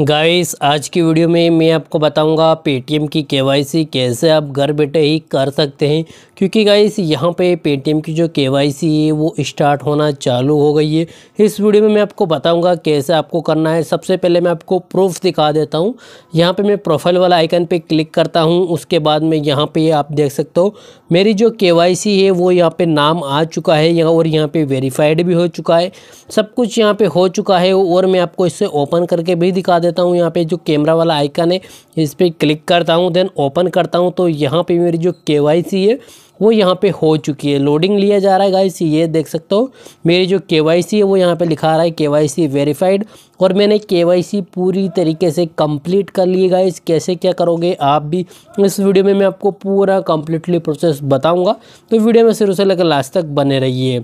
guys आज की video में मैं आपको बताऊंगा पेटीएम की केवाईसी कैसे आप घर बैठे ही कर सकते हैं क्योंकि गाइस यहां पे पेटीएम की जो केवाईसी है वो स्टार्ट होना चालू हो गई है इस वीडियो में मैं आपको बताऊंगा कैसे आपको करना है सबसे पहले मैं आपको प्रूफ दिखा देता हूं यहां पे मैं प्रोफाइल वाला आइकन पर क्लिक करता हूँ उसके बाद में यहाँ पर आप देख सकते हो मेरी जो के है वो यहाँ पर नाम आ चुका है यहाँ और यहाँ पर वेरीफाइड भी हो चुका है सब कुछ यहाँ पर हो चुका है और मैं आपको इससे ओपन करके भी दिखा देता हूँ यहाँ पे जो कैमरा वाला आइकन है इस पर क्लिक करता हूँ देन ओपन करता हूँ तो यहाँ पे मेरी जो के है वो यहाँ पे हो चुकी है लोडिंग लिया जा रहा है गाइस ये देख सकते हो मेरी जो के है वो यहाँ पे लिखा रहा है के वाई सी वेरीफाइड और मैंने के पूरी तरीके से कंप्लीट कर लिए गाइस कैसे क्या करोगे आप भी इस वीडियो में मैं आपको पूरा कम्प्लीटली प्रोसेस बताऊंगा तो वीडियो में शुरू से लेकर लास्ट तक बने रहिए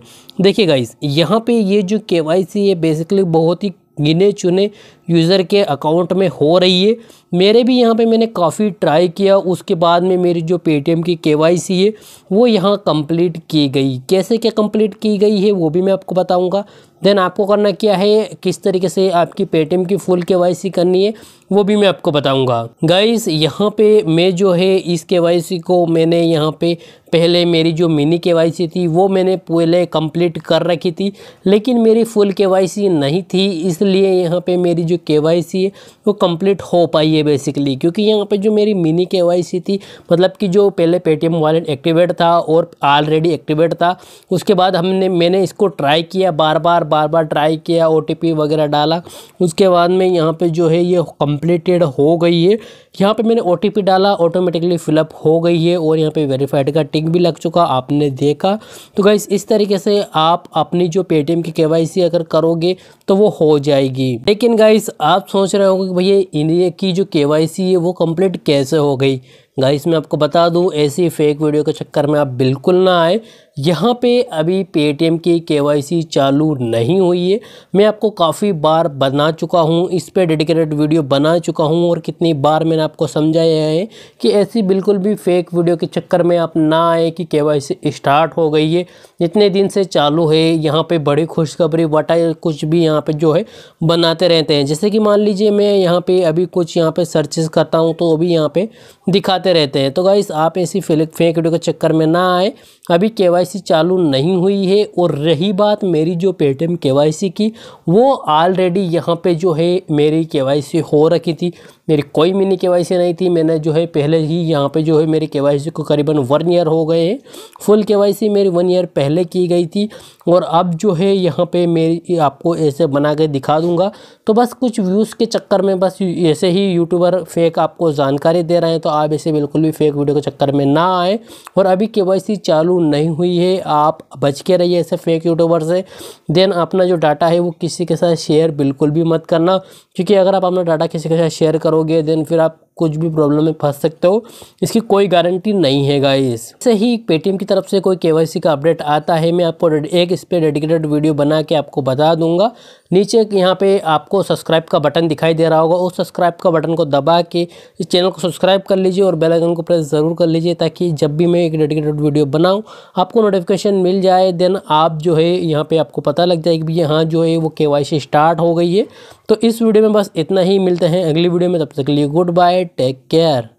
देखिए गाइस यहाँ पर ये जो के है बेसिकली बहुत ही गिने चुने यूज़र के अकाउंट में हो रही है मेरे भी यहाँ पे मैंने काफ़ी ट्राई किया उसके बाद में मेरी जो पेटीएम की के है वो यहाँ कंप्लीट की गई कैसे क्या कंप्लीट की गई है वो भी मैं आपको बताऊँगा देन आपको करना क्या है किस तरीके से आपकी पेटीएम की फुल के करनी है वो भी मैं आपको बताऊंगा गाइस यहाँ पे मैं जो है इस के को मैंने यहाँ पे पहले मेरी जो मिनी के थी वो मैंने पहले कंप्लीट कर रखी थी लेकिन मेरी फुल के नहीं थी इसलिए यहाँ पे मेरी जो के वाई सी है वो कम्प्लीट हो पाई है बेसिकली क्योंकि यहाँ पर जो मेरी मिनी के वाई सी थी मतलब कि जो पहले पेटीएम वॉलेट एक्टिवेट था और ऑलरेडी एक्टिवेट था उसके बाद हमने मैंने इसको ट्राई किया बार बार बार बार ट्राई किया ओ वगैरह डाला उसके बाद में यहाँ पर जो है ये कम्प्लीटेड हो गई है यहाँ पर मैंने ओ डाला ऑटोमेटिकली फिलअप हो गई है और यहाँ पे वेरीफाइड का टिक भी लग चुका आपने देखा तो गाइस इस तरीके से आप अपनी जो पेटीएम की के अगर करोगे तो वो हो जाएगी लेकिन गाइस आप सोच रहे होंगे कि भैया इन की जो के है वो कंप्लीट कैसे हो गई गाइस मैं आपको बता दूं ऐसी फेक वीडियो के चक्कर में आप बिल्कुल ना आए यहाँ पे अभी पेटीएम की के चालू नहीं हुई है मैं आपको काफ़ी बार बना चुका हूँ इस पर डेडिकेटेड वीडियो बना चुका हूँ और कितनी बार मैंने आपको समझाया है कि ऐसी बिल्कुल भी फेक वीडियो के चक्कर में आप ना आए कि के स्टार्ट हो गई है जितने दिन से चालू है यहाँ पर बड़ी खुशखबरी वटा कुछ भी यहाँ पर जो है बनाते रहते हैं जैसे कि मान लीजिए मैं यहाँ पर अभी कुछ यहाँ पर सर्चेस करता हूँ तो अभी यहाँ पर दिखा आते रहते हैं तो गाइस आप ऐसी फेक वीडियो के चक्कर में ना आए अभी के चालू नहीं हुई है और रही बात मेरी जो पेटीएम केवाईसी की वो ऑलरेडी यहाँ पे जो है मेरी के हो रखी थी मेरी कोई मिनी के नहीं थी मैंने जो है पहले ही यहाँ पे जो है मेरी के को करीबन वन ईयर हो गए हैं फुल के मेरी वन ईयर पहले की गई थी और अब जो है यहाँ पे मेरी आपको ऐसे बना के दिखा दूंगा तो बस कुछ व्यूज़ के चक्कर में बस ऐसे ही यूट्यूबर फेक आपको जानकारी दे रहे हैं तो आप ऐसे से बिल्कुल भी फेक वीडियो के चक्कर में ना आए और अभी के चालू नहीं हुई है आप बच के रहिए ऐसे फेक यूट्यूबर से देन अपना जो डाटा है वो किसी के साथ शेयर बिल्कुल भी मत करना क्योंकि अगर आप अपना डाटा किसी के साथ शेयर करोगे देन फिर आप कुछ भी प्रॉब्लम में फंस सकते हो इसकी कोई गारंटी नहीं है गाइस ऐसे ही पेटीएम की तरफ से कोई केवाईसी का अपडेट आता है मैं आपको एक इस पर डेडिकेटेड वीडियो बना के आपको बता दूंगा नीचे यहाँ पे आपको सब्सक्राइब का बटन दिखाई दे रहा होगा उस सब्सक्राइब का बटन को दबा के इस चैनल को सब्सक्राइब कर लीजिए और बेल आइकन को प्रेस ज़रूर कर लीजिए ताकि जब भी मैं एक डेडिकेटेड वीडियो बनाऊँ आपको नोटिफिकेशन मिल जाए देन आप जो है यहाँ पे आपको पता लग जाए कि भैया हाँ जो है वो के स्टार्ट हो गई है तो इस वीडियो में बस इतना ही मिलते हैं अगली वीडियो में तब तक के लिए गुड बाय टेक केयर